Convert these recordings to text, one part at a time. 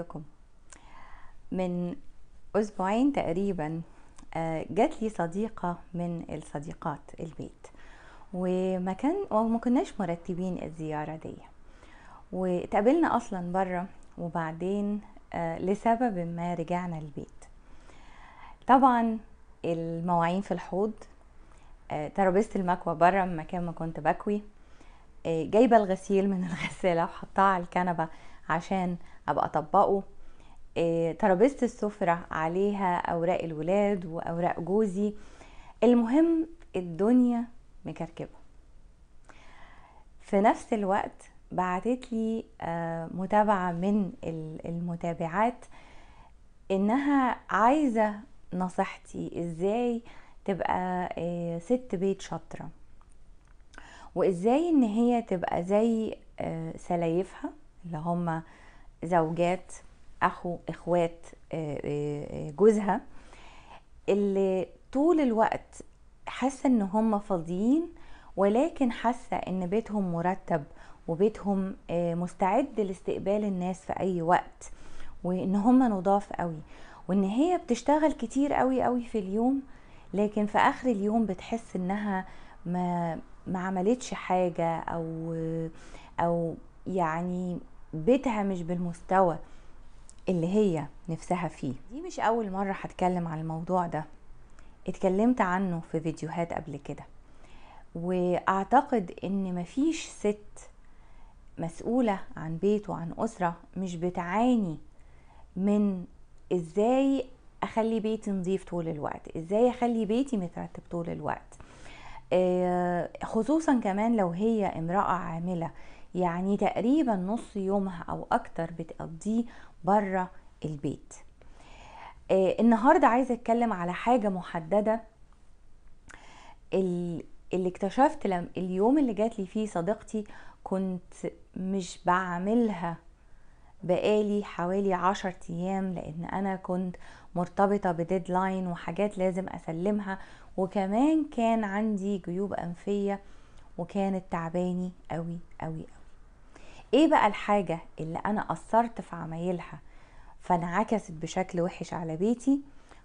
ازيكم من أسبوعين تقريبا آه، جات لي صديقة من الصديقات البيت وما كان وما كناش مرتبين الزيارة دي واتقابلنا أصلا برا وبعدين آه، لسبب ما رجعنا البيت طبعا المواعين في الحوض آه، ترابيزة المكوى برا من مكان ما كنت بكوي جايبة الغسيل من الغسالة وحطاه على الكنبة عشان ابقى اطبقه آه، ترابيزه السفره عليها اوراق الولاد واوراق جوزي المهم الدنيا مكركبه في نفس الوقت بعتت لي آه، متابعه من المتابعات انها عايزه نصيحتي ازاي تبقى آه، ست بيت شاطره وازاي ان هي تبقى زي سلايفها اللي هم زوجات اخو اخوات آه، آه، آه، جوزها اللي طول الوقت حاسه ان هم فاضيين ولكن حاسه ان بيتهم مرتب وبيتهم مستعد لاستقبال الناس في اي وقت وان هم نضاف قوي وان هي بتشتغل كتير قوي قوي في اليوم لكن في اخر اليوم بتحس انها ما ما عملتش حاجه او او يعني بيتها مش بالمستوى اللي هي نفسها فيه دي مش أول مرة هتكلم عن الموضوع ده اتكلمت عنه في فيديوهات قبل كده واعتقد ان مفيش ست مسؤولة عن بيت وعن أسرة مش بتعاني من ازاي اخلي بيتي نظيف طول الوقت ازاي اخلي بيتي مترتب طول الوقت آه، خصوصا كمان لو هي امرأة عاملة يعني تقريبا نص يومها او اكتر بتقضيه بره البيت آه، النهارده عايزه اتكلم على حاجه محدده اللي اكتشفت لما اليوم اللي جات لي فيه صديقتي كنت مش بعملها بقالي حوالي عشر ايام لان انا كنت مرتبطة بديدلاين وحاجات لازم اسلمها وكمان كان عندي جيوب انفية وكانت تعباني قوي قوي قوي ايه بقى الحاجه اللي انا اثرت في عمايلها فانعكست بشكل وحش على بيتي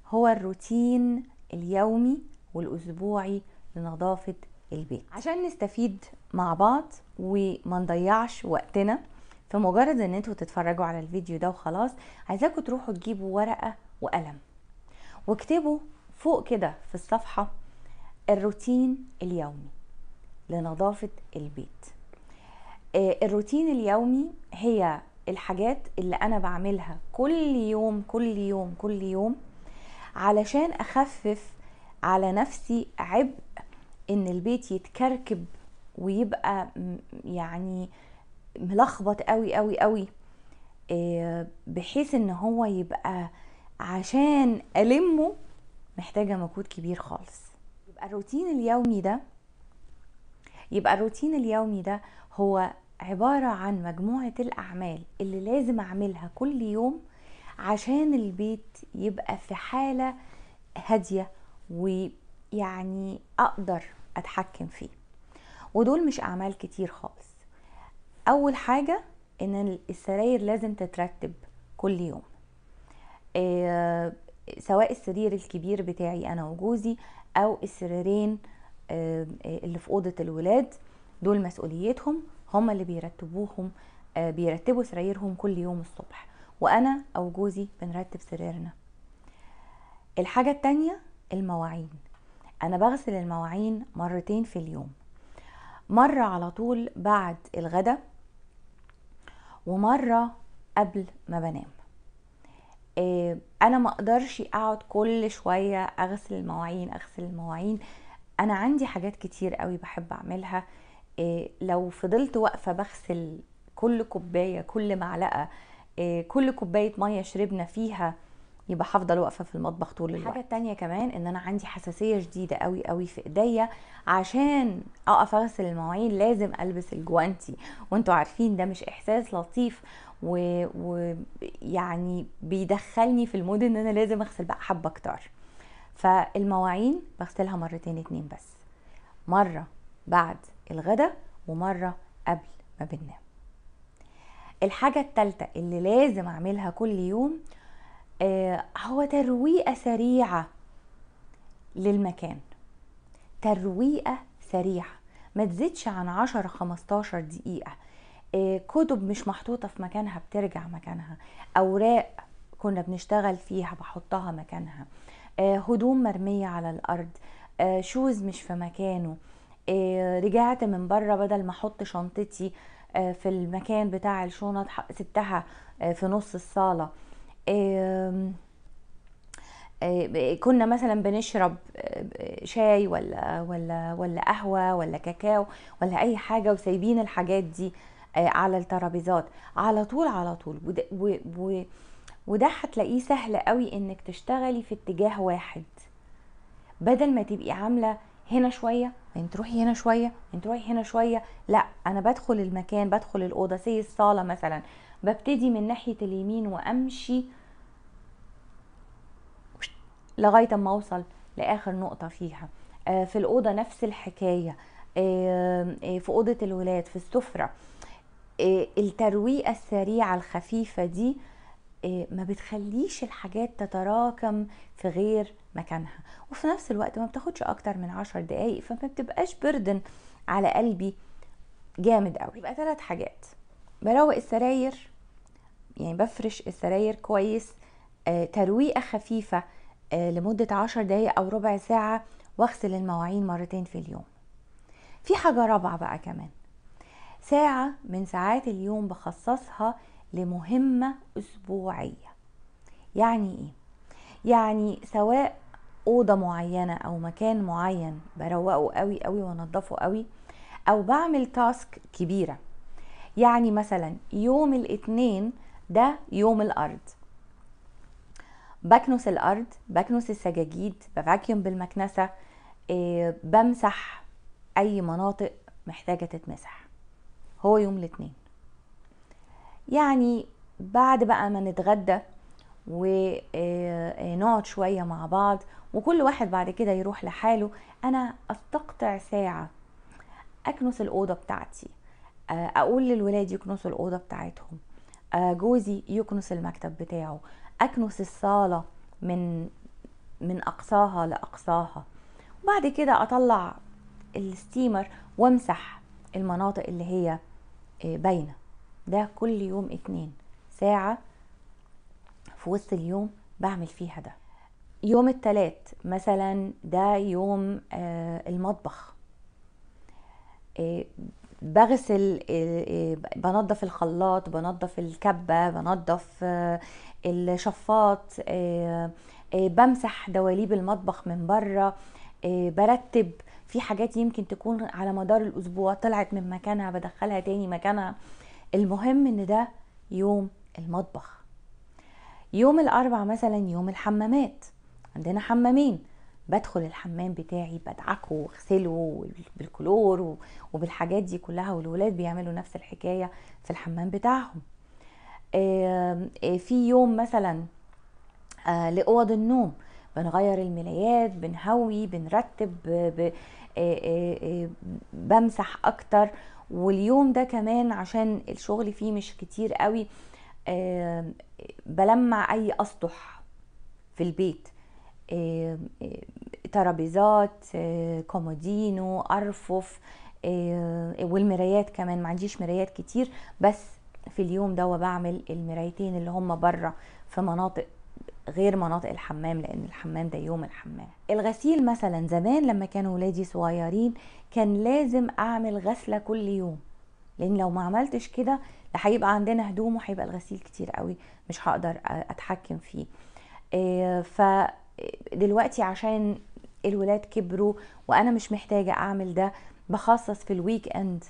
هو الروتين اليومي والاسبوعي لنظافه البيت عشان نستفيد مع بعض وما نضيعش وقتنا فمجرد ان انتوا تتفرجوا على الفيديو ده وخلاص عايزاكم تروحوا تجيبوا ورقه وقلم واكتبوا فوق كده في الصفحه الروتين اليومي لنظافه البيت آه، الروتين اليومي هي الحاجات اللي انا بعملها كل يوم كل يوم كل يوم علشان اخفف على نفسي عبء ان البيت يتكركب ويبقى يعني ملخبط قوي قوي قوي آه، بحيث ان هو يبقى عشان المه محتاجه مجهود كبير خالص يبقى الروتين اليومي ده يبقى الروتين اليومي ده هو عبارة عن مجموعة الأعمال اللي لازم أعملها كل يوم عشان البيت يبقى في حالة هادية ويعني أقدر أتحكم فيه ودول مش أعمال كتير خالص أول حاجة إن السراير لازم تترتب كل يوم آه، سواء السرير الكبير بتاعي أنا وجوزي أو السريرين آه، آه، اللي في أوضة الولاد دول مسؤوليتهم هم اللي بيرتبوهم آه، بيرتبوا سرايرهم كل يوم الصبح وانا او جوزي بنرتب سريرنا الحاجة التانية المواعين انا بغسل المواعين مرتين في اليوم مرة على طول بعد الغدا ومرة قبل ما بنام آه، انا ما اقدرش اقعد كل شوية اغسل المواعين اغسل المواعين انا عندي حاجات كتير قوي بحب اعملها آه، لو فضلت واقفه بغسل كل كوبايه كل معلقه آه، كل كوبايه ميه شربنا فيها يبقى هفضل واقفه في المطبخ طول الوقت الحاجه الثانيه كمان ان انا عندي حساسيه شديده قوي قوي في ايديا عشان اقف اغسل المواعين لازم البس الجوانتي وانتوا عارفين ده مش احساس لطيف ويعني و... يعني بيدخلني في المود ان انا لازم اغسل بقى حبه اكتر فالمواعين بغسلها مرتين اتنين بس مره بعد الغدا ومرة قبل ما بننام الحاجة التالتة اللي لازم أعملها كل يوم آه هو ترويقة سريعة للمكان ترويقة سريعة ما تزيدش عن 10 15 دقيقة آه كتب مش محطوطة في مكانها بترجع مكانها أوراق كنا بنشتغل فيها بحطها مكانها آه هدوم مرمية على الأرض شوز آه، مش في مكانه آه، رجعت من بره بدل ما احط شنطتي آه، في المكان بتاع الشنط سبتها آه، في نص الصاله كنا مثلا بنشرب شاي ولا ولا ولا قهوه ولا كاكاو ولا اي حاجه وسايبين الحاجات دي على الترابيزات على طول على طول وده, هتلاقيه سهل قوي انك تشتغلي في اتجاه واحد بدل ما تبقي عامله هنا شويه انت تروحي هنا شويه انت تروحي هنا شويه لا انا بدخل المكان بدخل الاوضه زي الصاله مثلا ببتدي من ناحيه اليمين وامشي لغايه ما اوصل لاخر نقطه فيها آه، في الاوضه نفس الحكايه آه، آه، في اوضه الولاد في السفره الترويقه السريعه الخفيفه دي آه، ما بتخليش الحاجات تتراكم في غير مكانها وفي نفس الوقت ما بتاخدش اكتر من عشر دقايق فما بتبقاش بردن على قلبي جامد قوي يبقى ثلاث حاجات بروق السراير يعني بفرش السراير كويس آه، ترويقه خفيفه آه، لمده عشر دقايق او ربع ساعه واغسل المواعين مرتين في اليوم في حاجه رابعه بقى كمان ساعه من ساعات اليوم بخصصها لمهمة أسبوعية يعني إيه؟ يعني سواء أوضة معينة أو مكان معين بروقه قوي قوي وانضفه قوي أو بعمل تاسك كبيرة يعني مثلا يوم الاثنين ده يوم الأرض بكنس الأرض بكنس السجاجيد بفاكيوم بالمكنسة آه، بمسح أي مناطق محتاجة تتمسح هو يوم الاثنين يعني بعد بقى ما نتغدى ونقعد آه، آه، شوية مع بعض وكل واحد بعد كده يروح لحاله أنا أستقطع ساعة أكنس الأوضة بتاعتي آه، أقول للولاد يكنسوا الأوضة بتاعتهم جوزي يكنس المكتب بتاعه أكنس الصالة من من أقصاها لأقصاها وبعد كده أطلع الستيمر وامسح المناطق اللي هي باينه ده كل يوم اتنين ساعة في وسط اليوم بعمل فيها ده يوم التلات مثلا ده يوم آه المطبخ آه، بغسل بنظف آه، آه، بنضف الخلاط بنضف الكبة بنضف الشفاط بمسح دواليب المطبخ من بره برتب في حاجات يمكن تكون على مدار الاسبوع طلعت من مكانها بدخلها تاني مكانها المهم ان ده يوم المطبخ يوم الاربع مثلا يوم الحمامات عندنا حمامين بدخل الحمام بتاعي بدعكه واغسله بالكلور وبالحاجات دي كلها والولاد بيعملوا نفس الحكايه في الحمام بتاعهم آه، في يوم مثلا آه، لاوض النوم بنغير الملايات بنهوي بنرتب آه، آه، آه، بمسح اكتر واليوم ده كمان عشان الشغل فيه مش كتير قوي بلمع اي اسطح في البيت ترابيزات كومودينو ارفف والمرايات كمان ما عنديش مرايات كتير بس في اليوم ده بعمل المرايتين اللي هم بره في مناطق غير مناطق الحمام لان الحمام ده يوم الحمام الغسيل مثلا زمان لما كانوا ولادي صغيرين كان لازم اعمل غسله كل يوم لان يعني لو ما عملتش كده هيبقى عندنا هدوم وهيبقى الغسيل كتير قوي مش هقدر اتحكم فيه آه، فدلوقتي عشان الولاد كبروا وانا مش محتاجه اعمل ده بخصص في الويك اند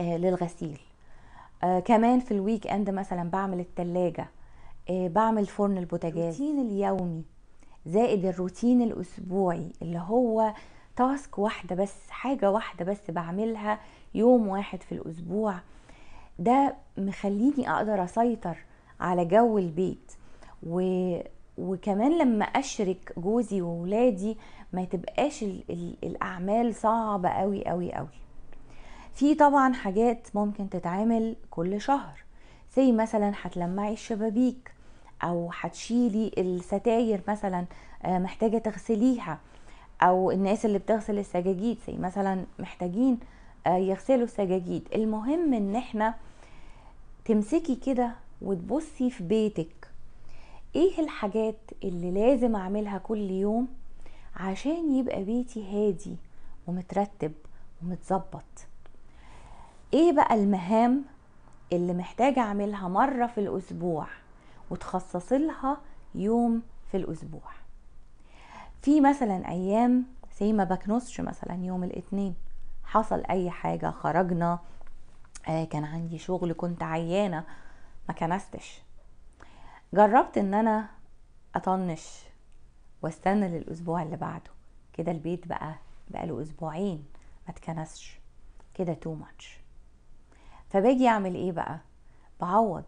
آه، للغسيل آه، كمان في الويك اند مثلا بعمل التلاجة آه، بعمل فرن البوتاجاز الروتين اليومي زائد الروتين الاسبوعي اللي هو تاسك واحده بس حاجه واحده بس بعملها يوم واحد في الاسبوع ده مخليني اقدر اسيطر على جو البيت و... وكمان لما اشرك جوزي وولادي ما تبقاش ال... ال... الاعمال صعبه قوي قوي قوي في طبعا حاجات ممكن تتعمل كل شهر زي مثلا هتلمعي الشبابيك او هتشيلي الستاير مثلا آه، محتاجه تغسليها او الناس اللي بتغسل السجاجيد زي مثلا محتاجين آه، يغسلوا السجاجيد المهم ان احنا تمسكي كده وتبصي في بيتك ايه الحاجات اللي لازم اعملها كل يوم عشان يبقى بيتي هادي ومترتب ومتظبط ايه بقى المهام اللي محتاجه اعملها مره في الاسبوع وتخصص لها يوم في الأسبوع في مثلا أيام زي ما بكنسش مثلا يوم الاثنين حصل أي حاجة خرجنا آه، كان عندي شغل كنت عيانة ما كنستش جربت ان انا اطنش واستنى للاسبوع اللي بعده كده البيت بقى بقى له اسبوعين ما تكنسش كده تو ماتش فباجي اعمل ايه بقى بعوض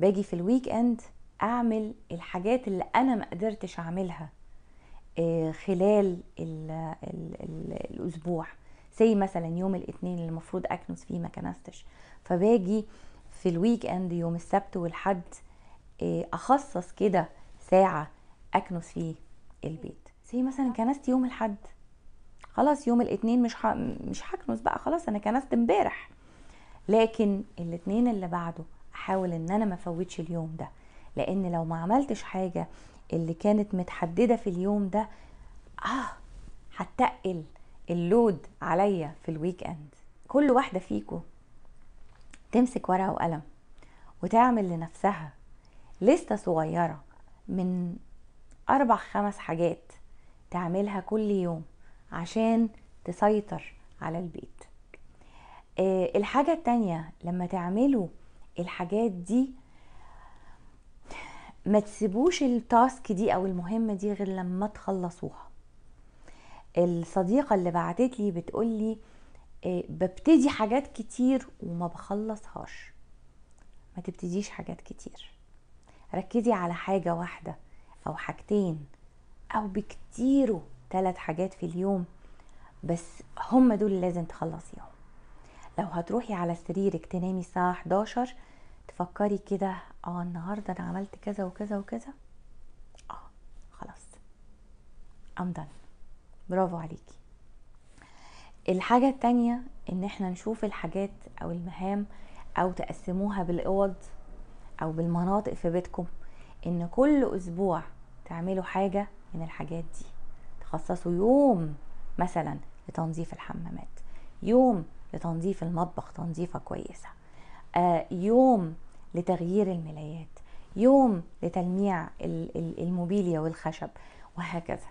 باجي في الويك اند اعمل الحاجات اللي انا ما قدرتش اعملها آه، خلال الـ الـ الـ الاسبوع زي مثلا يوم الاثنين اللي المفروض اكنس فيه ما كنستش فباجي في الويك اند يوم السبت والحد آه، اخصص كده ساعه اكنس فيه البيت زي مثلا كنست يوم الحد خلاص يوم الاثنين مش مش هكنس بقى خلاص انا كنست امبارح لكن الاثنين اللي بعده احاول ان انا ما افوتش اليوم ده لان لو ما عملتش حاجه اللي كانت متحدده في اليوم ده اه هتقل اللود عليا في الويك اند كل واحده فيكم تمسك ورقه وقلم وتعمل لنفسها لستة صغيرة من أربع خمس حاجات تعملها كل يوم عشان تسيطر على البيت آه، الحاجة التانية لما تعملوا الحاجات دي ما تسيبوش التاسك دي او المهمة دي غير لما تخلصوها الصديقة اللي بعتت لي بتقول لي آه، ببتدي حاجات كتير وما بخلصهاش ما تبتديش حاجات كتير ركزي على حاجة واحدة او حاجتين او بكتيره ثلاث حاجات في اليوم بس هم دول لازم تخلصيهم لو هتروحي على سريرك تنامي الساعة 11 تفكري كده اه النهاردة انا عملت كذا وكذا وكذا اه خلاص امدن برافو عليكي الحاجة التانية ان احنا نشوف الحاجات او المهام او تقسموها بالاوض او بالمناطق في بيتكم ان كل اسبوع تعملوا حاجة من الحاجات دي تخصصوا يوم مثلا لتنظيف الحمامات يوم لتنظيف المطبخ تنظيفة كويسة آه، يوم لتغيير الملايات يوم لتلميع الموبيليا والخشب وهكذا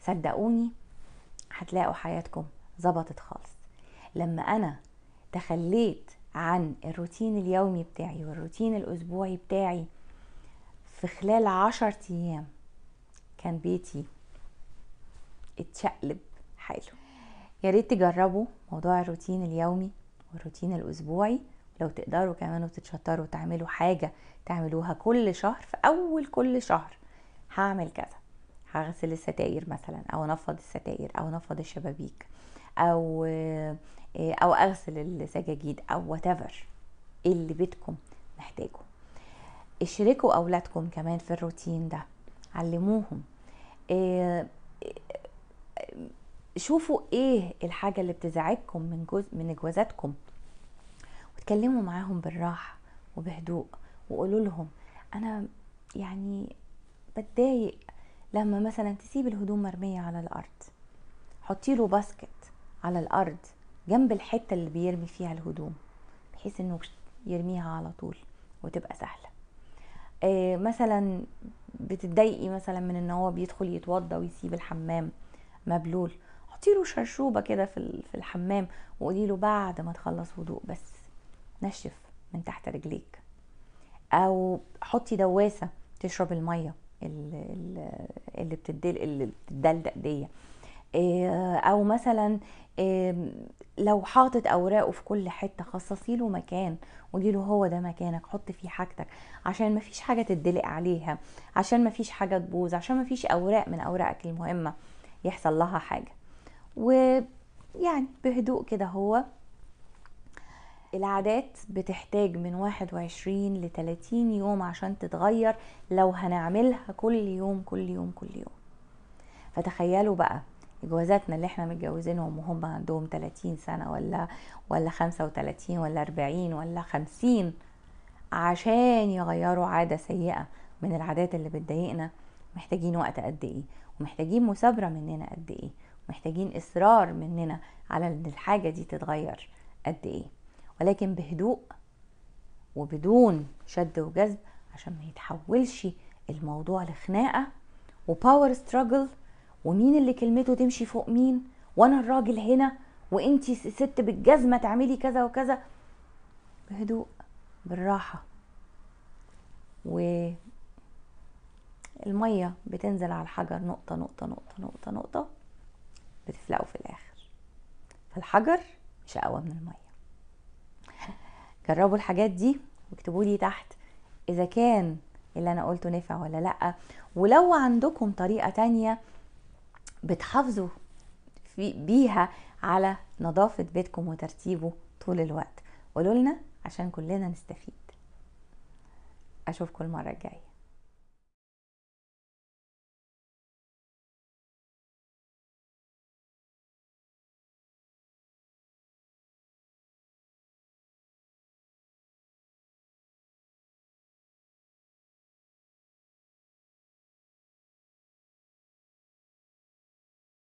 صدقوني هتلاقوا حياتكم ظبطت خالص لما انا تخليت عن الروتين اليومي بتاعي والروتين الاسبوعي بتاعي في خلال عشر ايام كان بيتي اتشقلب حاله يا ريت تجربوا موضوع الروتين اليومي والروتين الأسبوعي لو تقدروا كمان وتتشطروا تعملوا حاجة تعملوها كل شهر في أول كل شهر هعمل كذا هغسل الستاير مثلا أو أنفض الستاير أو أنفض الشبابيك أو آه، أو أغسل السجاجيد أو whatever اللي بيتكم محتاجه اشركوا أولادكم كمان في الروتين ده علموهم آه، شوفوا ايه الحاجة اللي بتزعجكم من جزء من جوازاتكم واتكلموا معاهم بالراحة وبهدوء وقولوا لهم انا يعني بتضايق لما مثلا تسيب الهدوم مرمية على الارض حطي له باسكت على الارض جنب الحتة اللي بيرمي فيها الهدوم بحيث انه يرميها على طول وتبقى سهلة آه، مثلا بتتضايقي مثلا من ان هو بيدخل يتوضى ويسيب الحمام مبلول حطي له شرشوبه كده في في الحمام وقولي له بعد ما تخلص وضوء بس نشف من تحت رجليك او حطي دواسه تشرب الميه اللي بتدل اللي بتدلدق دي آه، او مثلا لو حاطط اوراقه في كل حته خصصي له مكان قولي له هو ده مكانك حط فيه حاجتك عشان ما فيش حاجه تدلق عليها عشان ما فيش حاجه تبوظ عشان ما فيش اوراق من اوراقك المهمه يحصل لها حاجه ويعني بهدوء كده هو العادات بتحتاج من 21 ل 30 يوم عشان تتغير لو هنعملها كل يوم كل يوم كل يوم فتخيلوا بقى جوازاتنا اللي احنا متجوزينهم وهم عندهم 30 سنة ولا ولا 35 ولا 40 ولا 50 عشان يغيروا عادة سيئة من العادات اللي بتضايقنا محتاجين وقت قد ايه ومحتاجين مثابرة مننا قد ايه محتاجين اصرار مننا على ان الحاجه دي تتغير قد ايه ولكن بهدوء وبدون شد وجذب عشان ما يتحولش الموضوع لخناقه وباور ستراجل ومين اللي كلمته تمشي فوق مين وانا الراجل هنا وانتي ست بالجزمه تعملي كذا وكذا بهدوء بالراحه و الميه بتنزل على الحجر نقطه نقطه نقطه نقطه نقطه بتفلقوا في الآخر فالحجر مش أقوى من المية جربوا الحاجات دي واكتبوا لي تحت إذا كان اللي أنا قلته نفع ولا لأ ولو عندكم طريقة تانية بتحافظوا في بيها على نظافة بيتكم وترتيبه طول الوقت قولوا لنا عشان كلنا نستفيد أشوفكم المرة الجاية